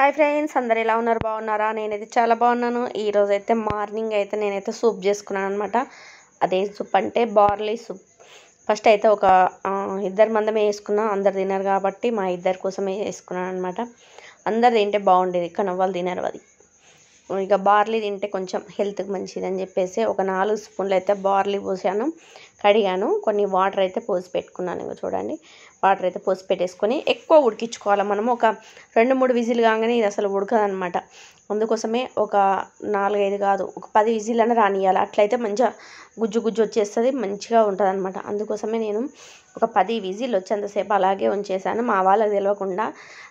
hi friends అందరు ఎలా ఉన్నారు బాగున్నారా నేనైతే చాలా బాగున్నాను ఈరోజు అయితే మార్నింగ్ అయితే నేనైతే సూప్ చేసుకున్నాను అనమాట అదే సూప్ అంటే బార్లీ సూప్ ఫస్ట్ అయితే ఒక ఇద్దరు మందమే వేసుకున్నాం అందరు తినరు కాబట్టి మా ఇద్దరి కోసమే వేసుకున్నాను అనమాట అందరు తింటే బాగుండేది కానీ వాళ్ళు తినరు అది ఇక బార్లీ తింటే కొంచెం హెల్త్కి మంచిదని చెప్పేసి ఒక నాలుగు స్పూన్లు అయితే బార్లీ పోసాను కడిగాను కొన్ని వాటర్ అయితే పోసి పెట్టుకున్నాను ఇక చూడండి వాటర్ అయితే పోసి పెట్టేసుకొని ఎక్కువ ఉడికించుకోవాలి మనం ఒక రెండు మూడు విజిల్ కాగానే ఇది అసలు ఉడకదనమాట అందుకోసమే ఒక నాలుగైదు కాదు ఒక పది విజిల్ అని రానియాలి అట్లయితే మంచిగా గుజ్జు గుజ్జు వచ్చేస్తుంది మంచిగా ఉంటుంది అందుకోసమే నేను ఒక పది విజిల్ వచ్చేంతసేపు అలాగే ఉంచేశాను మా వాళ్ళకి తెలియకుండా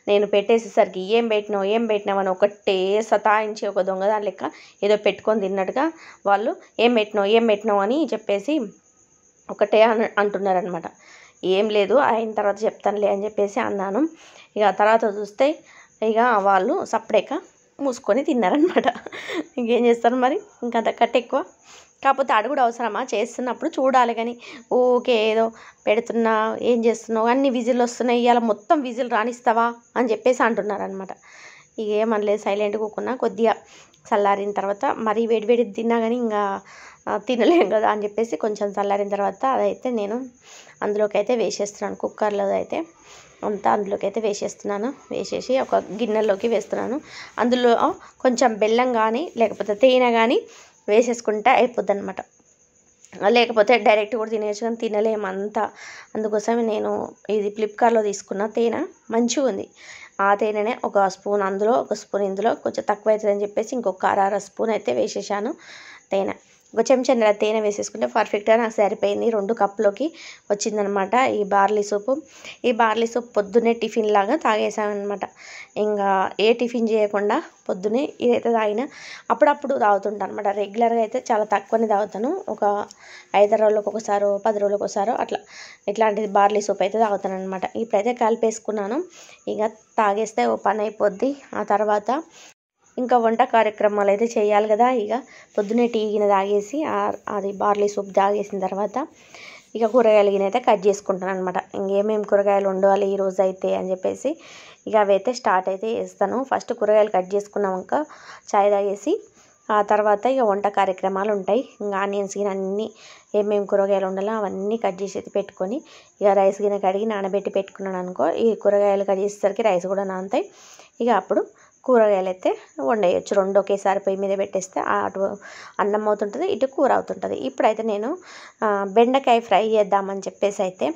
నేను పెట్టేసేసరికి ఏం పెట్టినావు ఏం పెట్టినావు అని ఒకటే సతాయించి ఒక దొంగదాని లెక్క ఏదో పెట్టుకొని తిన్నట్టుగా వాళ్ళు ఏం పెట్టినావు ఏం పెట్టినావు అని చెప్పేసి ఒకటే అంటున్నారు అంటున్నారనమాట ఏం లేదు అయిన తర్వాత చెప్తానులే అని చెప్పేసి అన్నాను ఇక తర్వాత చూస్తే ఇక వాళ్ళు సపరేట్గా మూసుకొని తిన్నారనమాట ఇంకేం చేస్తారు మరి ఇంకా అంత ఎక్కువ కాకపోతే కూడా అవసరమా చేస్తున్నప్పుడు చూడాలి కానీ ఓకే ఏదో పెడుతున్నా ఏం చేస్తున్నావు అన్ని విజిల్ వస్తున్నాయి ఇవాళ మొత్తం విజిల్ రాణిస్తావా అని చెప్పేసి అంటున్నారనమాట ఇక ఏమనలేదు సైలెంట్గా కూకున్నా కొద్దిగా చల్లారిన తర్వాత మరీ వేడి తిన్నా కానీ ఇంకా తినలేం కదా అని చెప్పేసి కొంచెం చల్లారిన తర్వాత అదైతే నేను అందులోకి అయితే వేసేస్తున్నాను కుక్కర్లో అయితే అంతా అందులోకి అయితే వేసేస్తున్నాను వేసేసి ఒక గిన్నెలోకి వేస్తున్నాను అందులో కొంచెం బెల్లం కానీ లేకపోతే తేనె కానీ వేసేసుకుంటే అయిపోద్ది అనమాట లేకపోతే డైరెక్ట్ కూడా తినేయచ్చు కానీ తినలేమంతా అందుకోసం నేను ఇది ఫ్లిప్కార్ట్లో తీసుకున్న తేనె మంచిగా ఉంది ఆ తేనెనే ఒక స్పూన్ అందులో ఒక స్పూన్ ఇందులో కొంచెం తక్కువ అవుతుందని చెప్పేసి ఇంకొక అర స్పూన్ అయితే వేసేసాను తేనె ఒక నెల తేనె వేసేసుకుంటే పర్ఫెక్ట్గా నాకు సరిపోయింది రెండు కప్పులోకి వచ్చిందనమాట ఈ బార్లీ సూపు ఈ బార్లీ సూప్ పొద్దునే టిఫిన్ లాగా తాగేసామన్నమాట ఇంకా ఏ టిఫిన్ చేయకుండా పొద్దునే ఇదైతే తాగిన అప్పుడప్పుడు తాగుతుంటాను అనమాట రెగ్యులర్గా అయితే చాలా తక్కువనే తాగుతాను ఒక ఐదు రోజులకు ఒకసారో పది రోజులకు ఒకసారో అట్లా ఇట్లాంటిది బార్లీ సూప్ అయితే తాగుతాను అనమాట ఇప్పుడైతే కలిపేసుకున్నాను ఇక తాగేస్తే ఓ పని అయిపోద్ది ఆ తర్వాత ఇంకా వంట కార్యక్రమాలు అయితే చేయాలి కదా ఇక పొద్దునే టీ గిన్నె తాగేసి అది బార్లీ సూప్ తాగేసిన తర్వాత ఇక కూరగాయలు గిన్నె అయితే కట్ చేసుకుంటాను అనమాట ఇంకేమేమి కూరగాయలు వండాలి ఈ రోజు అయితే అని చెప్పేసి ఇక అవైతే స్టార్ట్ అయితే చేస్తాను ఫస్ట్ కూరగాయలు కట్ చేసుకున్నాక చాయ్ తాగేసి ఆ తర్వాత ఇక వంట కార్యక్రమాలు ఉంటాయి ఇంకా ఆనియన్స్ గిన్నె అన్ని ఏమేమి కూరగాయలు ఉండాలో అవన్నీ కట్ చేసి అయితే పెట్టుకొని ఇక రైస్ గిన్నె కడిగి నానబెట్టి పెట్టుకున్నాను అనుకో ఈ కూరగాయలు కట్ చేసేసరికి రైస్ కూడా నానతాయి ఇక అప్పుడు కూరగాయలు అయితే వండేయచ్చు రెండు ఒకేసారి పొయ్యి మీద పెట్టేస్తే అటు అన్నం అవుతుంటుంది ఇటు కూర అవుతుంటుంది ఇప్పుడైతే నేను బెండకాయ ఫ్రై చేద్దామని చెప్పేసి అయితే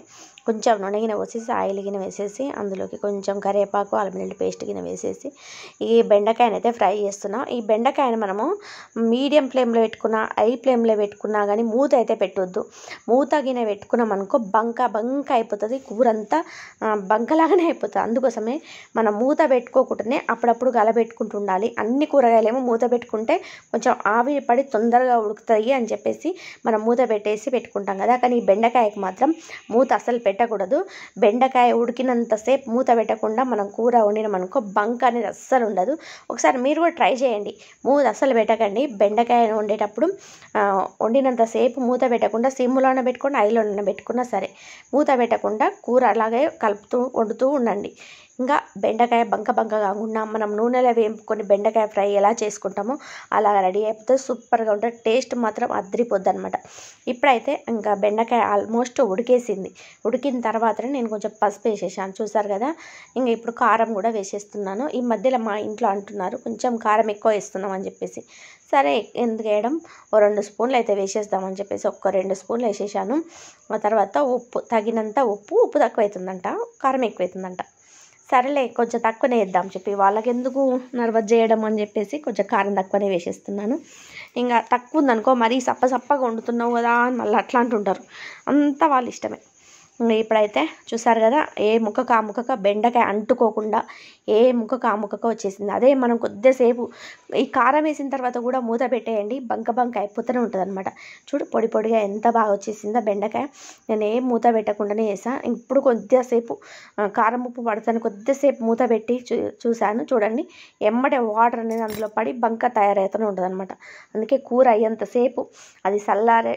కొంచెం నూనె గిన్నె పోసేసి ఆయిల్ గిన్నె వేసేసి అందులోకి కొంచెం కరివేపాకు అల్లం పేస్ట్ గిన్నె వేసేసి ఈ బెండకాయను అయితే ఫ్రై చేస్తున్నాం ఈ బెండకాయను మనము మీడియం ఫ్లేమ్లో పెట్టుకున్నా హై ఫ్లేమ్లో పెట్టుకున్నా కానీ మూత అయితే పెట్టొద్దు మూత గిన్నె పెట్టుకున్నాం అనుకో బంక బంక అయిపోతుంది కూర అంతా బంకలాగానే అయిపోతుంది అందుకోసమే మనం మూత పెట్టుకోకుండానే అప్పుడప్పుడు గలబెట్టుకుంటూ ఉండాలి అన్ని కూరగాయలేమో మూత పెట్టుకుంటే కొంచెం ఆవి పడి తొందరగా ఉడుకుతాయి అని చెప్పేసి మనం మూత పెట్టేసి పెట్టుకుంటాం కదా కానీ ఈ బెండకాయకి మాత్రం మూత అసలు పెట్టకూడదు బెండకాయ ఉడికినంతసేపు మూత పెట్టకుండా మనం కూర వండినామనుకో బంక్ అనేది అస్సలు ఉండదు ఒకసారి మీరు కూడా ట్రై చేయండి మూత అస్సలు పెట్టకండి బెండకాయను వండేటప్పుడు వండినంతసేపు మూత పెట్టకుండా సిమ్లో పెట్టుకుని ఐలోన పెట్టుకున్నా సరే మూత పెట్టకుండా కూర అలాగే కలుపుతూ వండుతూ ఉండండి ఇంకా బెండకాయ బంక బంక కాకుండా మనం నూనెలో వేపుకొని బెండకాయ ఫ్రై ఎలా చేసుకుంటామో అలా రెడీ అయిపోతే సూపర్గా ఉంటుంది టేస్ట్ మాత్రం అద్దరిపోద్ది అనమాట ఇప్పుడైతే ఇంకా బెండకాయ ఆల్మోస్ట్ ఉడికేసింది ఉడికిన తర్వాత నేను కొంచెం పసుపు వేసేసాను చూసారు కదా ఇంకా ఇప్పుడు కారం కూడా వేసేస్తున్నాను ఈ మధ్యలో మా ఇంట్లో అంటున్నారు కొంచెం కారం ఎక్కువ వేస్తున్నాం అని చెప్పేసి సరే ఎందుకు వేయడం ఓ రెండు స్పూన్లు అయితే వేసేద్దామని చెప్పేసి ఒక్క రెండు స్పూన్లు వేసేసాను ఆ తర్వాత ఉప్పు తగినంత ఉప్పు ఉప్పు తక్కువ అవుతుందంట కారం ఎక్కువ అవుతుందంట సరేలే కొంచెం తక్కువనే వేద్దాం చెప్పి వాళ్ళకి ఎందుకు నర్వస్ చేయడం అని చెప్పేసి కొంచెం కారం తక్కువనే వేసేస్తున్నాను ఇంకా తక్కువ ఉందనుకో మరీ సప్ప సప్పగా వండుతున్నావు కదా అని మళ్ళీ అట్లా అంటుంటారు అంతా వాళ్ళ ఇష్టమే ఇప్పుడైతే చూసారు కదా ఏ ముఖక ఆ ముఖక బెండకాయ అంటుకోకుండా ఏ ముక్కకు ఆ ముక్కకు వచ్చేసింది అదే మనం కొద్దిసేపు ఈ కారం వేసిన తర్వాత కూడా మూత పెట్టేయండి బంక బంక అయిపోతూనే ఉంటుంది అనమాట చూడు పొడి పొడిగా ఎంత బాగా వచ్చేసిందో బెండకాయ నేను ఏ మూత పెట్టకుండానే వేసాను ఇప్పుడు కొద్దిసేపు కారం ఉప్పు పడతాను కొద్దిసేపు మూత పెట్టి చూశాను చూడండి ఎమ్మటే వాటర్ అనేది అందులో పడి బంక తయారవుతూనే ఉంటుంది అనమాట అందుకే కూర అయ్యేంతసేపు అది చల్లారే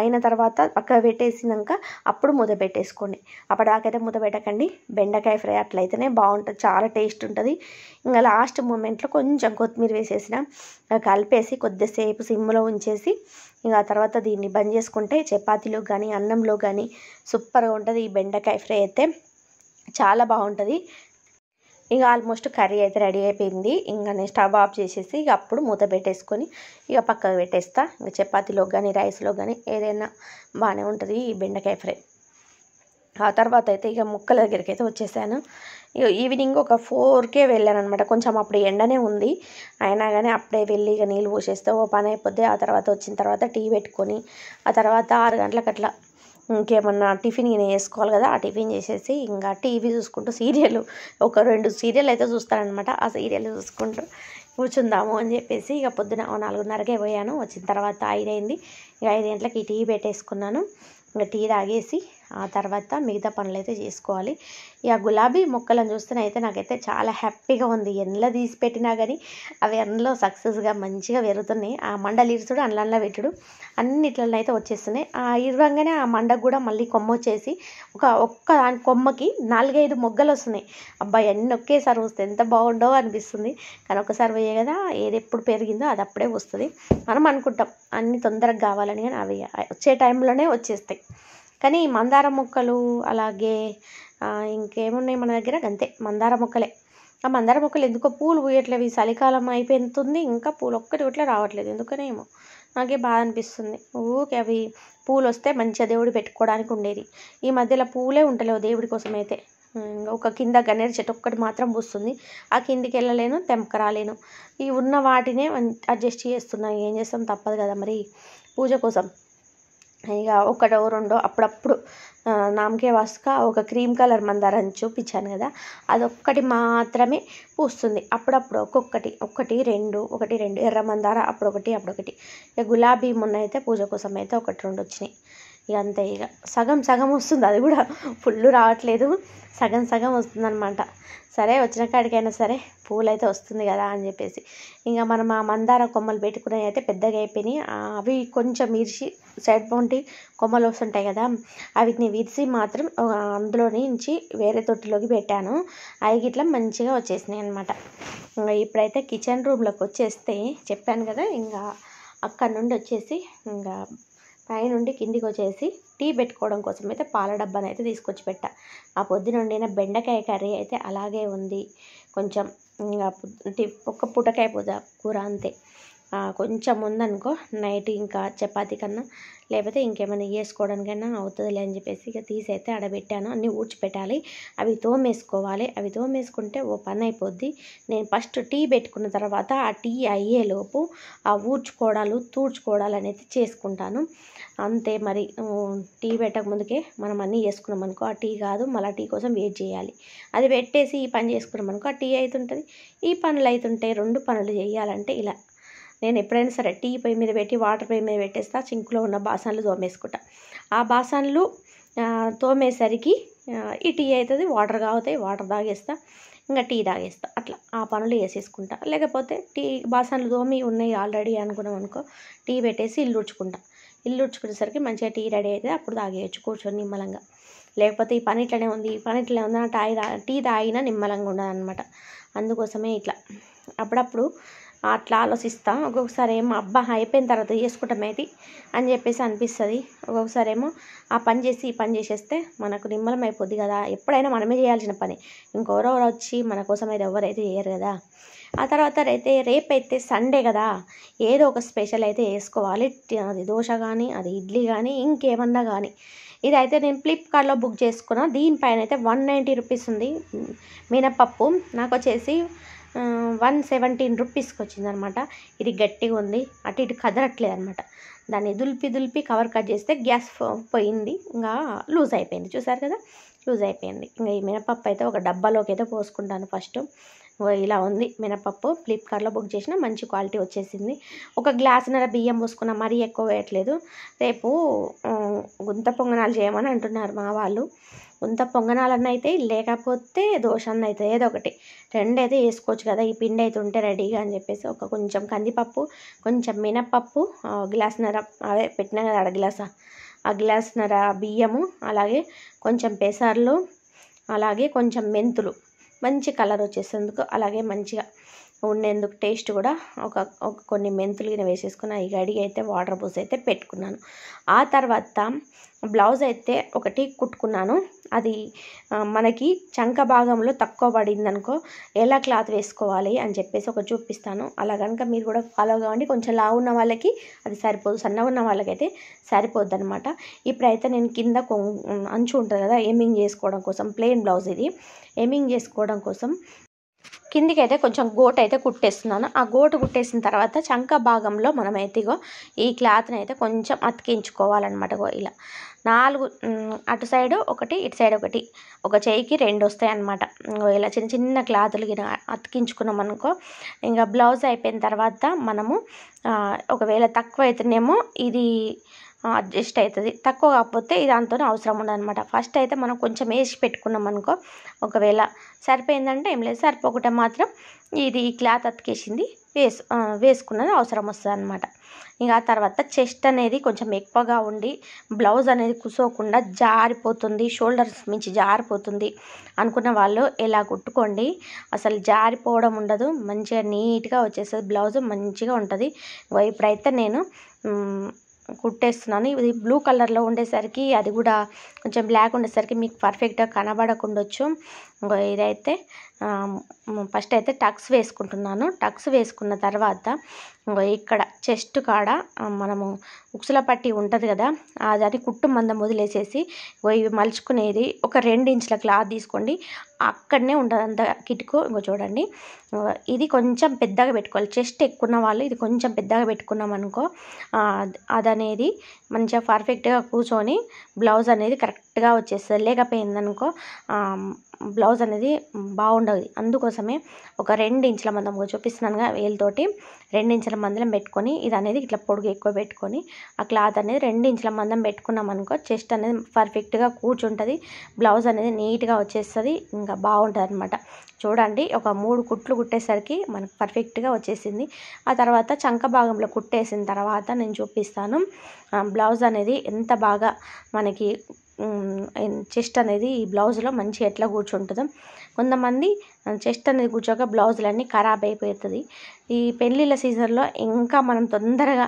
అయిన తర్వాత పక్క పెట్టేసినాక అప్పుడు మూత పెట్టేసుకోండి అప్పటిదాకైతే మూత పెట్టకండి బెండకాయ ఫ్రై అట్లయితేనే బాగుంటుంది చాలా టేస్ట్ టేస్ట్ ఉంటుంది ఇంకా లాస్ట్ మూమెంట్లో కొంచెం కొత్తిమీర వేసేసిన కలిపేసి కొద్దిసేపు సిమ్లో ఉంచేసి ఇంకా తర్వాత దీన్ని బంద్ చేసుకుంటే చపాతీలో కానీ అన్నంలో కానీ సూపర్గా ఉంటుంది ఈ బెండకాయ ఫ్రై అయితే చాలా బాగుంటుంది ఇక ఆల్మోస్ట్ కర్రీ అయితే రెడీ అయిపోయింది ఇంకా నేను స్టవ్ ఆఫ్ చేసేసి ఇక అప్పుడు మూత పెట్టేసుకొని ఇక పక్కకు పెట్టేస్తా ఇంకా చపాతీలో కానీ రైస్లో కానీ ఏదైనా బాగానే ఉంటుంది ఈ బెండకాయ ఫ్రై ఆ తర్వాత అయితే ఇక ముక్కల దగ్గరికి అయితే వచ్చేసాను ఈవినింగ్ ఒక ఫోర్కే వెళ్ళాను అనమాట కొంచెం అప్పుడు ఎండనే ఉంది అయినా కానీ అప్పుడే వెళ్ళి ఇక నీళ్ళు పోసేస్తే ఓ పని అయిపోద్ది ఆ తర్వాత వచ్చిన తర్వాత టీ పెట్టుకొని ఆ తర్వాత ఆరు గంటలకు అట్లా ఇంకేమన్నా టిఫిన్ ఈయన వేసుకోవాలి కదా ఆ టిఫిన్ చేసేసి ఇంకా టీవీ చూసుకుంటూ సీరియల్ ఒక రెండు సీరియల్ అయితే చూస్తానమాట ఆ సీరియల్ చూసుకుంటూ కూర్చుందాము అని చెప్పేసి ఇక పొద్దున నాలుగున్నరకే పోయాను వచ్చిన తర్వాత ఐదైంది ఇక ఐదు గంటలకి టీ పెట్టేసుకున్నాను ఇంకా టీ తాగేసి ఆ తర్వాత మిగతా పనులు అయితే చేసుకోవాలి ఇక గులాబీ మొక్కలను చూస్తే అయితే నాకైతే చాలా హ్యాపీగా ఉంది ఎండ్లో తీసి పెట్టినా కానీ అవి ఎండలో సక్సెస్గా మంచిగా పెరుగుతున్నాయి ఆ మండలు ఇరుచుడు అందులో పెట్టుడు అన్నిట్లలో అయితే వచ్చేస్తున్నాయి ఆ ఇరవంగానే ఆ మండకు కూడా మళ్ళీ కొమ్మ వచ్చేసి ఒక ఒక్క దాని కొమ్మకి నాలుగైదు మొగ్గలు వస్తున్నాయి అబ్బాయి అన్నీ ఒకేసారి వస్తే ఎంత బాగుండో అనిపిస్తుంది కానీ ఒకసారి పోయే కదా ఏది ఎప్పుడు పెరిగిందో అది అప్పుడే వస్తుంది మనం అనుకుంటాం అన్ని తొందరగా కావాలని కానీ అవి వచ్చే టైంలోనే వచ్చేస్తాయి కానీ మందార మొక్కలు అలాగే ఇంకేమున్నాయి మన దగ్గర అంతే మందార మొక్కలే ఆ మందార మొక్కలు ఎందుకో పూలు పూయట్లేవు ఈ చలికాలం అయిపోతుంది ఇంకా పూలు ఒక్కటి ఇట్లా రావట్లేదు ఎందుకనేమో నాకే బాధ అనిపిస్తుంది ఊకే అవి పూలు వస్తే మంచిగా దేవుడు పెట్టుకోవడానికి ఉండేది ఈ మధ్యలో పూలే ఉండలేవు దేవుడి కోసం అయితే ఒక కింద గన్నేరు చెట్టు ఒక్కటి మాత్రం పూస్తుంది ఆ కిందికి వెళ్ళలేను రాలేను ఈ ఉన్న వాటినే అడ్జస్ట్ చేస్తున్నాను ఏం చేస్తాం తప్పదు కదా మరి పూజ కోసం ఇక ఒకటో రెండో అప్పుడప్పుడు నామకే వాసుక ఒక క్రీమ్ కలర్ మందారాన్ని చూపించాను కదా అదొక్కటి మాత్రమే పూస్తుంది అప్పుడప్పుడు ఒక్కొక్కటి ఒకటి రెండు ఒకటి రెండు ఎర్ర మందార అప్పుడొకటి అప్పుడొకటి ఇక గులాబీ మొన్న అయితే పూజ కోసం అయితే ఒకటి రెండు వచ్చినాయి ఇక అంతే ఇక సగం సగం వస్తుంది అది కూడా ఫుల్ రావట్లేదు సగం సగం అనమాట సరే వచ్చిన కాడికైనా సరే పూలు అయితే వస్తుంది కదా అని చెప్పేసి ఇంకా మనం ఆ మందార కొమ్మలు పెట్టుకునే అయితే పెద్దగా అయిపోయినాయి అవి కొంచెం ఇరిచి సైడ్ పొంటి కొమ్మలు వస్తుంటాయి కదా అవిటిని విరిసి మాత్రం అందులో నుంచి వేరే తొట్టిలోకి పెట్టాను అవి గిట్లా మంచిగా వచ్చేసినాయి అనమాట ఇంకా ఇప్పుడైతే కిచెన్ రూమ్లోకి వచ్చేస్తే చెప్పాను కదా ఇంకా అక్కడ నుండి వచ్చేసి ఇంకా పైనుండి కిందికి వచ్చేసి టీ పెట్టుకోవడం కోసం అయితే పాల డబ్బాని అయితే తీసుకొచ్చి పెట్టా ఆ పొద్దున బెండకాయ కర్రీ అయితే అలాగే ఉంది కొంచెం ఒక్క పుటకాయ పూజ కూర అంతే కొంచెం ఉందనుకో నైట్ ఇంకా చపాతి కన్నా లేకపోతే ఇంకేమైనా వేసుకోవడానికైనా అవుతుందిలే అని చెప్పేసి ఇక తీసి అయితే అడబెట్టాను అన్నీ ఊడ్చిపెట్టాలి అవి తోమేసుకోవాలి అవి తోమేసుకుంటే ఓ పని అయిపోద్ది నేను ఫస్ట్ టీ పెట్టుకున్న తర్వాత ఆ టీ అయ్యేలోపు ఆ ఊడ్చుకోవడాలు తూడ్చుకోవడాలు అనేది చేసుకుంటాను అంతే మరి టీ పెట్టక ముందుకే మనం అన్నీ చేసుకున్నాం అనుకో ఆ టీ కాదు మళ్ళీ టీ కోసం వెయిట్ చేయాలి అది పెట్టేసి ఈ పని చేసుకున్నాం అనుకో ఆ టీ అవుతుంటుంది ఈ పనులు అవుతుంటాయి రెండు పనులు చేయాలంటే ఇలా నేను ఎప్పుడైనా సరే టీ పొయ్యి మీద పెట్టి వాటర్ పొయ్యి మీద పెట్టేస్తా సింక్లో ఉన్న బాసన్లు తోమేసుకుంటా ఆ బాసన్లు తోమేసరికి ఈ టీ అవుతుంది వాటర్ కావుతాయి వాటర్ తాగేస్తా ఇంకా టీ తాగేస్తా అట్లా ఆ పనులు వేసేసుకుంటా లేకపోతే టీ బాసన్లు తోమి ఉన్నాయి ఆల్రెడీ అనుకున్నాం అనుకో టీ పెట్టేసి ఇల్లు ఉడ్చుకుంటా ఇల్లు ఉడ్చుకునేసరికి మంచిగా టీ రెడీ అయితే అప్పుడు తాగేయచ్చు కూర్చొని నిమ్మలంగా లేకపోతే ఈ పని ఇట్లనే ఉంది ఈ పని ఇట్లనే ఉంది టీ టీ తాగినా నిమ్మలంగా ఉండదు అనమాట అందుకోసమే ఇట్లా అప్పుడప్పుడు అట్లా ఆలోచిస్తా ఒక్కొక్కసారి ఏమో అబ్బా అయిపోయిన తర్వాత చేసుకుంటామేది అని చెప్పేసి అనిపిస్తుంది ఒక్కొక్కసారి ఏమో ఆ పని చేసి ఈ పని చేసేస్తే మనకు నిమ్మలం అయిపోద్ది కదా ఎప్పుడైనా మనమే చేయాల్సిన పని ఇంకెవరెవరు వచ్చి మన కోసం అయితే ఎవరైతే చేయరు కదా ఆ తర్వాత అయితే రేపైతే సండే కదా ఏదో ఒక స్పెషల్ అయితే వేసుకోవాలి అది దోశ కానీ అది ఇడ్లీ కానీ ఇంకేమన్నా కానీ ఇదైతే నేను ఫ్లిప్కార్ట్లో బుక్ చేసుకున్నా దీనిపైన అయితే వన్ నైంటీ రూపీస్ ఉంది మినపప్పు నాకు వచ్చేసి వన్ సెవెంటీన్ రూపీస్కి వచ్చింది అనమాట ఇది గట్టిగా ఉంది అటు ఇటు కదలట్లేదు అనమాట దాన్ని దులిపి దులిపి కవర్ కట్ చేస్తే గ్యాస్ పోయింది ఇంకా లూజ్ అయిపోయింది చూసారు కదా లూజ్ అయిపోయింది ఇంకా ఈ మినపప్పు అయితే ఒక డబ్బాలోకి అయితే పోసుకుంటాను ఫస్ట్ ఇలా ఉంది మినపప్పు ఫ్లిప్కార్ట్లో బుక్ చేసిన మంచి క్వాలిటీ వచ్చేసింది ఒక గ్లాసున్నర బియ్యం పోసుకున్న మరీ ఎక్కువ వేయట్లేదు రేపు గుంత పొంగనాలు చేయమని అంటున్నారు మా వాళ్ళు కొంత పొంగనాలన్న అయితే లేకపోతే దోశన్న అవుతుంది ఏదో ఒకటి రెండు అయితే వేసుకోవచ్చు కదా ఈ పిండి అయితే ఉంటే రెడీగా అని చెప్పేసి ఒక కొంచెం కందిపప్పు కొంచెం మినప్పప్పు నర అదే పెట్టినా కదా అర గ్లాస్ ఆ నర బియ్యము అలాగే కొంచెం పెసర్లు అలాగే కొంచెం మెంతులు మంచి కలర్ వచ్చేసేందుకు అలాగే మంచిగా ఉండేందుకు టేస్ట్ కూడా ఒక కొన్ని మెంతులు గిన వేసేసుకుని అవి కడిగి అయితే వాటర్ పోసి అయితే పెట్టుకున్నాను ఆ తర్వాత బ్లౌజ్ అయితే ఒకటి కుట్టుకున్నాను అది మనకి చంక భాగంలో తక్కువ పడింది అనుకో ఎలా క్లాత్ వేసుకోవాలి అని చెప్పేసి ఒక చూపిస్తాను అలా కనుక మీరు కూడా ఫాలో కావండి కొంచెం లావు ఉన్న వాళ్ళకి అది సరిపోదు సన్నగా ఉన్న వాళ్ళకైతే సరిపోద్ది అనమాట ఇప్పుడైతే నేను కింద అంచు ఉంటుంది కదా ఏమింగ్ చేసుకోవడం కోసం ప్లెయిన్ బ్లౌజ్ ఇది ఏమింగ్ చేసుకోవడం కోసం కిందికి అయితే కొంచెం గోటు అయితే కుట్టేస్తున్నాను ఆ గోటు కుట్టేసిన తర్వాత చంక భాగంలో మనం అయితే ఈ క్లాత్ని అయితే కొంచెం అతికించుకోవాలన్నమాట ఇలా నాలుగు అటు సైడ్ ఒకటి ఇటు సైడ్ ఒకటి ఒక చేయికి రెండు వస్తాయి అన్నమాట ఇలా చిన్న చిన్న క్లాతులు అతికించుకున్నాం అనుకో ఇంకా బ్లౌజ్ అయిపోయిన తర్వాత మనము ఒకవేళ తక్కువ అయితేనేమో ఇది అడ్జస్ట్ అవుతుంది తక్కువ కాకపోతే దాంతో అవసరం ఉండదన్నమాట ఫస్ట్ అయితే మనం కొంచెం వేసి పెట్టుకున్నాం అనుకో ఒకవేళ సరిపోయిందంటే ఏం లేదు సరిపోకటే మాత్రం ఇది ఈ క్లాత్ అతికేసింది వేసు వేసుకున్నది అవసరం వస్తుంది అనమాట ఇక ఆ తర్వాత చెస్ట్ అనేది కొంచెం ఎక్కువగా ఉండి బ్లౌజ్ అనేది కుసోకుండా జారిపోతుంది షోల్డర్స్ మించి జారిపోతుంది అనుకున్న వాళ్ళు ఇలా కుట్టుకోండి అసలు జారిపోవడం ఉండదు మంచిగా నీట్గా వచ్చేస్తుంది బ్లౌజ్ మంచిగా ఉంటుంది ఇప్పుడైతే నేను కుట్టేస్తున్నాను ఇది బ్లూ కలర్లో ఉండేసరికి అది కూడా కొంచెం బ్లాక్ ఉండేసరికి మీకు పర్ఫెక్ట్గా కనబడకుండొచ్చు ఇంకో ఇదైతే ఫస్ట్ అయితే టక్స్ వేసుకుంటున్నాను టక్స్ వేసుకున్న తర్వాత ఇంకో ఇక్కడ చెస్ట్ కాడ మనము ఉక్సుల పట్టి ఉంటుంది కదా దాన్ని కుట్టు మందం వదిలేసేసి ఇవి మలుచుకునేది ఒక రెండు ఇంచుల క్లాత్ తీసుకోండి అక్కడనే ఉంటుంది అంత కిటుకు ఇంకో చూడండి ఇది కొంచెం పెద్దగా పెట్టుకోవాలి చెస్ట్ ఎక్కువ ఉన్న వాళ్ళు ఇది కొంచెం పెద్దగా పెట్టుకున్నాం అనుకో అదనేది మంచిగా పర్ఫెక్ట్గా కూర్చొని బ్లౌజ్ అనేది కరెక్ట్గా వచ్చేస్తుంది లేకపోయిందనుకో బ్లౌజ్ అనేది బాగుండదు అందుకోసమే ఒక రెండు ఇంచుల మందం చూపిస్తున్నాను వేలుతోటి రెండు ఇంచుల మందం పెట్టుకొని ఇది అనేది ఇట్లా పొడుగు ఎక్కువ పెట్టుకొని ఆ క్లాత్ అనేది రెండు ఇంచుల మందం పెట్టుకున్నాం అనుకో చెస్ట్ అనేది పర్ఫెక్ట్గా కూర్చుంటుంది బ్లౌజ్ అనేది నీట్గా వచ్చేస్తుంది ఇంకా బాగుంటుంది అనమాట చూడండి ఒక మూడు కుట్లు కుట్టేసరికి మనకు పర్ఫెక్ట్గా వచ్చేసింది ఆ తర్వాత చంక భాగంలో కుట్టేసిన తర్వాత నేను చూపిస్తాను బ్లౌజ్ అనేది ఎంత బాగా మనకి చెస్ట్ అనేది ఈ బ్లౌజ్లో మంచి ఎట్లా కూర్చుంటుందో కొంతమంది చెస్ట్ అనేది కూర్చోక బ్లౌజులన్నీ ఖరాబ్ అయిపోతుంది ఈ పెళ్ళిళ్ళ సీజన్లో ఇంకా మనం తొందరగా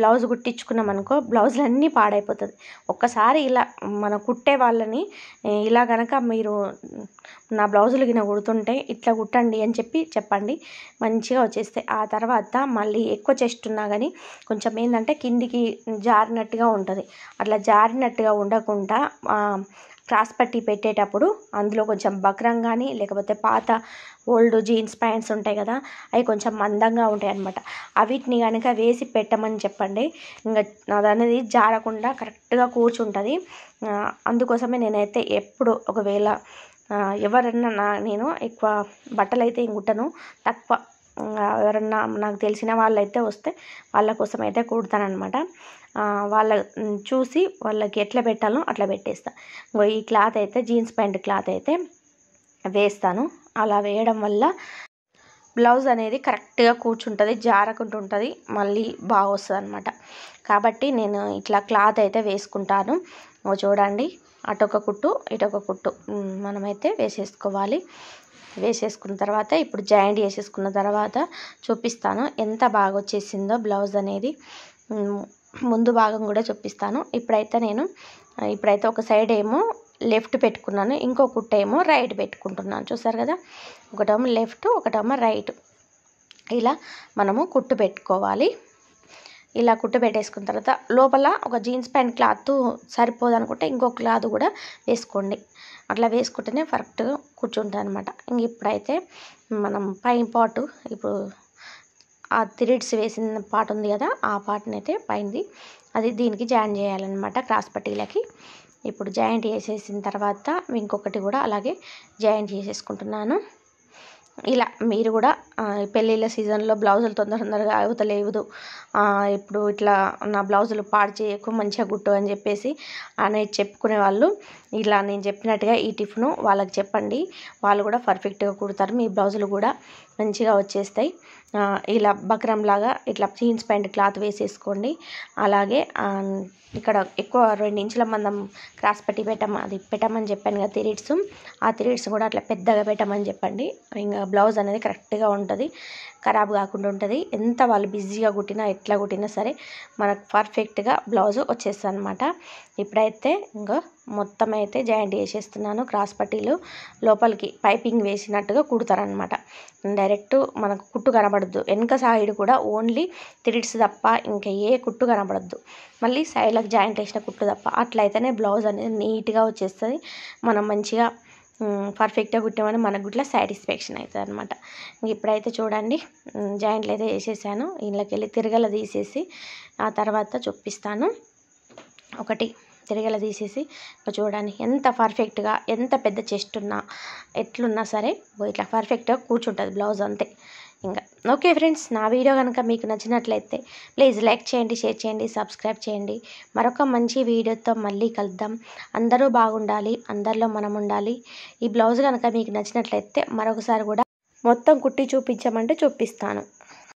బ్లౌజ్ కుట్టించుకున్నాం అనుకో బ్లౌజులు అన్నీ పాడైపోతుంది ఒక్కసారి ఇలా మన కుట్టే వాళ్ళని ఇలా గనక మీరు నా బ్లౌజులు గిన కుడుతుంటే ఇట్లా కుట్టండి అని చెప్పి చెప్పండి మంచిగా వచ్చేస్తాయి ఆ తర్వాత మళ్ళీ ఎక్కువ చెస్ట్ ఉన్నా కానీ కొంచెం ఏంటంటే కిందికి జారినట్టుగా ఉంటుంది అట్లా జారినట్టుగా ఉండకుండా క్రాస్ పట్టి పెట్టేటప్పుడు అందులో కొంచెం బక్రం కానీ లేకపోతే పాత ఓల్డ్ జీన్స్ ప్యాంట్స్ ఉంటాయి కదా అవి కొంచెం మందంగా ఉంటాయి అనమాట అవిటిని కనుక వేసి పెట్టమని చెప్పండి ఇంకా అదనేది జారకుండా కరెక్ట్గా కూర్చుంటుంది అందుకోసమే నేనైతే ఎప్పుడు ఒకవేళ ఎవరన్నా నా నేను ఎక్కువ బట్టలు అయితే ఇంకుట్టను తక్కువ ఎవరన్నా నాకు తెలిసిన వాళ్ళైతే వస్తే వాళ్ళ కోసం అయితే కుడతానమాట వాళ్ళ చూసి వాళ్ళకి ఎట్లా పెట్టాలో అట్లా పెట్టేస్తాను ఈ క్లాత్ అయితే జీన్స్ ప్యాంట్ క్లాత్ అయితే వేస్తాను అలా వేయడం వల్ల బ్లౌజ్ అనేది కరెక్ట్గా కూర్చుంటుంది జారకుండా ఉంటుంది మళ్ళీ బాగా వస్తుంది అనమాట కాబట్టి నేను ఇట్లా క్లాత్ అయితే వేసుకుంటాను చూడండి అటొక కుట్టు ఇటొక కుట్టు మనమైతే వేసేసుకోవాలి వేసేసుకున్న తర్వాత ఇప్పుడు జాయింట్ వేసేసుకున్న తర్వాత చూపిస్తాను ఎంత బాగా వచ్చేసిందో బ్లౌజ్ అనేది ముందు భాగం కూడా చూపిస్తాను ఇప్పుడైతే నేను ఇప్పుడైతే ఒక సైడ్ ఏమో లెఫ్ట్ పెట్టుకున్నాను ఇంకో కుట్ట ఏమో రైట్ పెట్టుకుంటున్నాను చూసారు కదా ఒకటేమో లెఫ్ట్ ఒకటేమో రైట్ ఇలా మనము కుట్టు పెట్టుకోవాలి ఇలా కుట్టబెట్టేసుకున్న పెట్టేసుకున్న తర్వాత లోపల ఒక జీన్స్ ప్యాంట్ క్లాత్ సరిపోదు అనుకుంటే ఇంకో క్లాత్ కూడా వేసుకోండి అట్లా వేసుకుంటేనే కరెక్ట్ కూర్చుంటుంది అనమాట ఇంక ఇప్పుడైతే మనం పైన పాటు ఇప్పుడు ఆ థ్రిడ్స్ వేసిన పాట ఉంది కదా ఆ పార్ట్ని అయితే పైంది అది దీనికి జాయిన్ చేయాలన్నమాట క్రాస్ పట్టీలకి ఇప్పుడు జాయింట్ చేసేసిన తర్వాత ఇంకొకటి కూడా అలాగే జాయింట్ చేసేసుకుంటున్నాను ఇలా మీరు కూడా పెళ్ళిళ్ళ సీజన్లో బ్లౌజులు తొందర తొందరగా అవుతలేవు ఇప్పుడు ఇట్లా నా బ్లౌజులు పాడు చేయకు మంచిగా గుట్టు అని చెప్పేసి అనేది చెప్పుకునే వాళ్ళు ఇలా నేను చెప్పినట్టుగా ఈ టిఫిను వాళ్ళకి చెప్పండి వాళ్ళు కూడా పర్ఫెక్ట్గా కుడతారు మీ బ్లౌజులు కూడా మంచిగా వచ్చేస్తాయి ఇలా బక్రం లాగా ఇట్లా జీన్స్ ప్యాంట్ క్లాత్ వేసేసుకోండి అలాగే ఇక్కడ ఎక్కువ రెండు ఇంచుల మందం క్రాస్ పెట్టి పెట్టమ అది పెట్టమని చెప్పాను కదా థిరీడ్స్ ఆ థిరీడ్స్ కూడా అట్లా పెద్దగా పెట్టమని చెప్పండి ఇంకా బ్లౌజ్ అనేది కరెక్ట్గా ఉంటుంది ఖరాబ్ కాకుండా ఉంటుంది ఎంత వాళ్ళు బిజీగా కుట్టినా ఎట్లా కుట్టినా సరే మనకు పర్ఫెక్ట్గా బ్లౌజ్ వచ్చేస్తుంది అనమాట ఇప్పుడైతే ఇంకా మొత్తం అయితే జాయింట్ వేసేస్తున్నాను క్రాస్ పట్టీలు లోపలికి పైపింగ్ వేసినట్టుగా కుడతారనమాట డైరెక్ట్ మనకు కుట్టు కనబడద్దు వెనుక సైడ్ కూడా ఓన్లీ థ్రిడ్స్ తప్ప ఇంకా ఏ కుట్టు కనబడద్దు మళ్ళీ సైడ్లకు జాయింట్ వేసిన కుట్టు తప్ప అట్లయితేనే బ్లౌజ్ అనేది నీట్గా వచ్చేస్తుంది మనం మంచిగా పర్ఫెక్ట్గా కుట్టామని మనకు కూడా సాటిస్ఫాక్షన్ అవుతుంది అనమాట ఇప్పుడైతే చూడండి జాయింట్లు అయితే వేసేసాను ఇంట్లోకి వెళ్ళి తిరగల తీసేసి ఆ తర్వాత చూపిస్తాను ఒకటి తిరగల తీసేసి చూడండి ఎంత పర్ఫెక్ట్గా ఎంత పెద్ద చెస్ట్ ఉన్నా ఎట్లున్నా సరే ఇట్లా పర్ఫెక్ట్గా కూర్చుంటుంది బ్లౌజ్ అంతే ఇంకా ఓకే ఫ్రెండ్స్ నా వీడియో కనుక మీకు నచ్చినట్లయితే ప్లీజ్ లైక్ చేయండి షేర్ చేయండి సబ్స్క్రైబ్ చేయండి మరొక మంచి వీడియోతో మళ్ళీ కలుద్దాం అందరూ బాగుండాలి అందరిలో మనం ఉండాలి ఈ బ్లౌజ్ కనుక మీకు నచ్చినట్లయితే మరొకసారి కూడా మొత్తం కుట్టి చూపించమంటే చూపిస్తాను